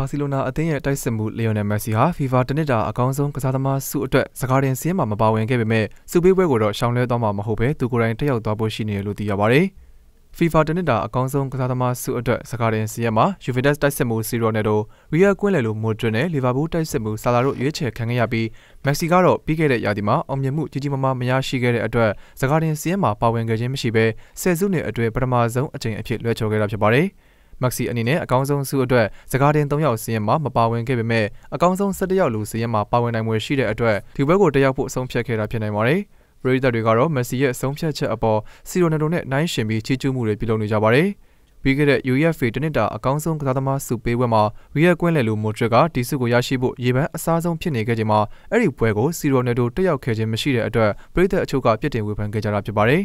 ဘာစီလိုနာအသင်းရဲ့တိုက်စစ်မှုလီယိုနယ်မက်ဆီဟာ FIFA တနစ်တာအကောင်းဆုံးကစားသမားဆုအတွက်စကားတင်စင်းမှာမပါဝင်ခဲ့ပေမဲ့စုပေးပွဲကိုတော့ရှောင်လွှဲသွားမှာမဟုတ်ပဲသူကိုယ်တိုင်တက်ရောက်သွားဖို့ရှိနေတယ်လို့သိရပါတယ်။ FIFA တနစ်တာအကောင်းဆုံးကစားသမားဆုအတွက်စကားတင်စင်းမှာ Juventus တိုက်စစ်မှု Zero နဲ့တို့ Real ကွင်းလယ်လို Modric နဲ့ Liverpool တိုက်စစ်မှု Salah တို့ရွေးချယ်ခံခဲ့ရပြီး Messi ကတော့ပြီးခဲ့တဲ့ရာသီမှာအောင်မြင်မှုကြီးကြီးမားမားမရရှိခဲ့တဲ့အတွက်စကားတင်စင်းမှာပါဝင်ခဲ့ခြင်းမရှိပဲဆယ်စုနှစ်အတွင်းပထမဆုံးအကြိမ်အဖြစ်လွှဲချော်ခဲ့တာဖြစ်ပါတယ်။မက်ဆီအနေနဲ့အကောင်းဆုံးဆုအတွက်စကားတင်၃ယောက်စီးရင်မှာမပါဝင်ခဲ့ပေမဲ့အကောင်းဆုံး၁၁ယောက်လူစီးရင်မှာပါဝင်နိုင်မှုရှိတဲ့အတွက်ဒီဘက်ကိုတက်ရောက်ဖို့အဆုံးဖြတ်ခဲ့တာဖြစ်နိုင်ပါတယ်။ပရိသတ်တွေကတော့မက်ဆီရဲ့အဆုံးဖြတ်ချက်အပေါ်စီရိုနယ်ဒိုနဲ့နှိုင်းယှဉ်ပြီးချီးကျူးမှုတွေပြုလုပ်နေကြပါတယ်။ပြီးခဲ့တဲ့ UEFA တနစ်တာအကောင်းဆုံးကစားသမားဆုပေးပွဲမှာ Real ကွင်းလယ်လူမိုဒရစ်ကဒီဆုကိုရရှိဖို့ရေပန်းအစားဆုံးဖြစ်နေခဲ့ချိန်မှာအဲ့ဒီပွဲကိုစီရိုနယ်ဒိုတက်ရောက်ခဲ့ခြင်းမရှိတဲ့အတွက်ပရိသတ်အချို့ကပြစ်တင်ဝေဖန်ခဲ့ကြတာဖြစ်ပါတယ်